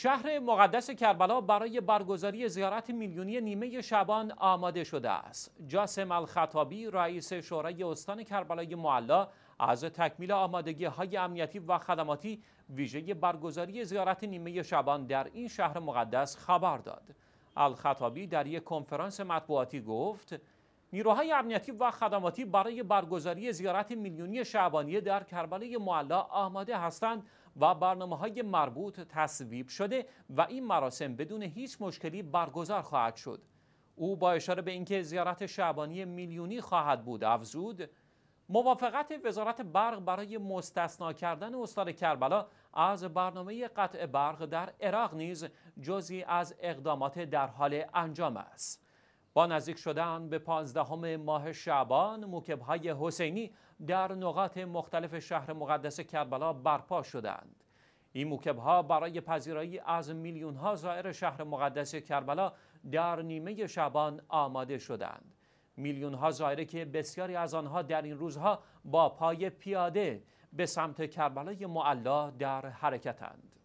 شهر مقدس کربلا برای برگزاری زیارت میلیونی نیمه شبان آماده شده است. جاسم الخطابی رئیس شورای استان کربلای معلا از تکمیل آمادگی های امنیتی و خدماتی ویژه برگزاری زیارت نیمه شبان در این شهر مقدس خبر داد. الخطابی در یک کنفرانس مطبوعاتی گفت نیروهای امنیتی و خدماتی برای برگزاری زیارت میلیونی شعبانیه در کربلای معلا آماده هستند و برنامه های مربوط تصویب شده و این مراسم بدون هیچ مشکلی برگزار خواهد شد او با اشاره به اینکه زیارت شعبانی میلیونی خواهد بود افزود موافقت وزارت برق برای مستثنا کردن استان کربلا از برنامه قطع برق در عراق نیز جزی از اقدامات در حال انجام است با نزدیک شدن به پانزدهم ماه شعبان موکبهای حسینی در نقاط مختلف شهر مقدس کربلا برپا شدند این موکبها برای پذیرایی از میلیون ها زائر شهر مقدس کربلا در نیمه شعبان آماده شدند میلیون ها زائره که بسیاری از آنها در این روزها با پای پیاده به سمت کربلای معلا در حرکتند